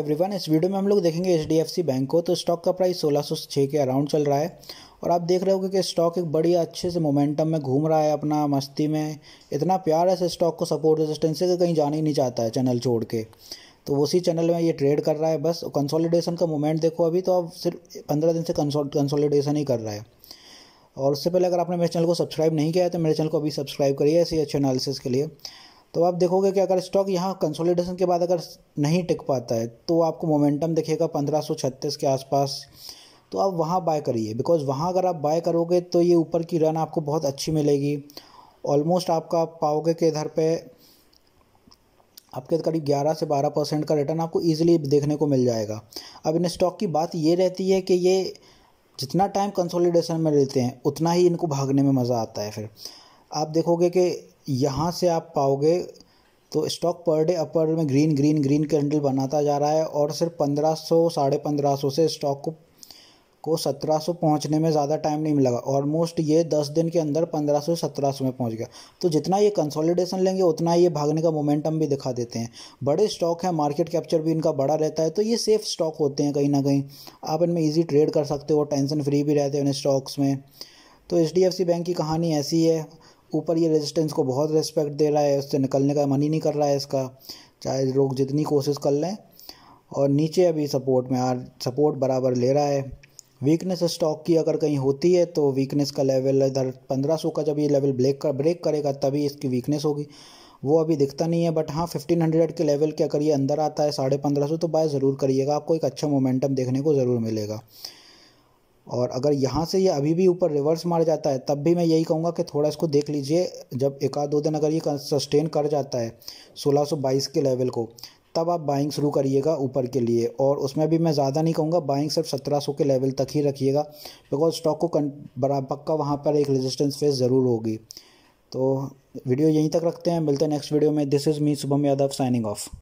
everyone इस video में हम लोग देखेंगे एच बैंक को तो स्टॉक का प्राइस 1606 के अराउंड चल रहा है और आप देख रहे हो कि स्टॉक एक बड़ी अच्छे से मोमेंटम में घूम रहा है अपना मस्ती में इतना प्यार है इस स्टॉक को सपोर्ट रेजिस्टेंस से कहीं जाना ही नहीं चाहता है चैनल छोड़ के तो उसी चैनल में ये ट्रेड कर रहा है बस कंसोलिडेशन का मोमेंट देखो अभी तो अब सिर्फ पंद्रह दिन से कंसोलिडेशन ही कर रहा है और उससे पहले अगर आपने मेरे चैनल को सब्सक्राइब नहीं किया है तो मेरे चैनल को अभी सब्सक्राइब करिए ऐसे अच्छे एनालिसिस के लिए तो आप देखोगे कि अगर स्टॉक यहाँ कंसोलिडेशन के बाद अगर नहीं टिक पाता है तो आपको मोमेंटम दिखेगा पंद्रह सौ छत्तीस के आसपास तो आप वहाँ बाय करिए बिकॉज़ वहाँ अगर आप बाय करोगे तो ये ऊपर की रन आपको बहुत अच्छी मिलेगी ऑलमोस्ट आपका पाओगे के इधर पे आपके करीब 11 से 12 परसेंट का रिटर्न आपको ईजिली देखने को मिल जाएगा अब इन स्टॉक की बात ये रहती है कि ये जितना टाइम कंसोलिडेशन में रहते हैं उतना ही इनको भागने में मज़ा आता है फिर आप देखोगे कि यहाँ से आप पाओगे तो स्टॉक पर डे अपर में ग्रीन ग्रीन ग्रीन कैंडल बनाता जा रहा है और सिर्फ पंद्रह सौ साढ़े पंद्रह सौ से स्टॉक को को सत्रह सौ पहुँचने में ज़्यादा टाइम नहीं मिला ऑलमोस्ट ये दस दिन के अंदर पंद्रह सौ सत्रह सौ में पहुँच गया तो जितना ये कंसोलिडेशन लेंगे उतना ये भागने का मोमेंटम भी दिखा देते हैं बड़े स्टॉक हैं मार्केट कैप्चर भी इनका बड़ा रहता है तो ये सेफ स्टॉक होते हैं कहीं ना कहीं आप इनमें ईजी ट्रेड कर सकते हो टेंशन फ्री भी रहते हो इन स्टॉक्स में तो एच बैंक की कहानी ऐसी है ऊपर ये रेजिस्टेंस को बहुत रेस्पेक्ट दे रहा है उससे निकलने का मन ही नहीं कर रहा है इसका चाहे लोग जितनी कोशिश कर लें और नीचे अभी सपोर्ट में आ सपोर्ट बराबर ले रहा है वीकनेस स्टॉक की अगर कहीं होती है तो वीकनेस का लेवल इधर पंद्रह सौ का जब ये लेवल ब्रेक कर ब्रेक करेगा तभी इसकी वीकनेस होगी वो अभी दिखता नहीं है बट हाँ फिफ्टीन हंड्रेड के लेवल के अगर ये अंदर आता है साढ़े पंद्रह सौ तो बाय ज़रूर करिएगा आपको एक अच्छा मोमेंटम देखने को ज़रूर मिलेगा और अगर यहाँ से ये यह अभी भी ऊपर रिवर्स मार जाता है तब भी मैं यही कहूँगा कि थोड़ा इसको देख लीजिए जब एक आध दो दिन अगर ये सस्टेन कर जाता है सोलह के लेवल को तब आप बाइंग शुरू करिएगा ऊपर के लिए और उसमें भी मैं ज़्यादा नहीं कहूँगा बाइंग सिर्फ 1700 के लेवल तक ही रखिएगा बिकॉज स्टॉक को बरा पक्का वहाँ पर एक रेजिस्टेंस फेस ज़रूर होगी तो वीडियो यहीं तक रखते हैं मिलते हैं नेक्स्ट वीडियो में this is me Shubham Yadav signing of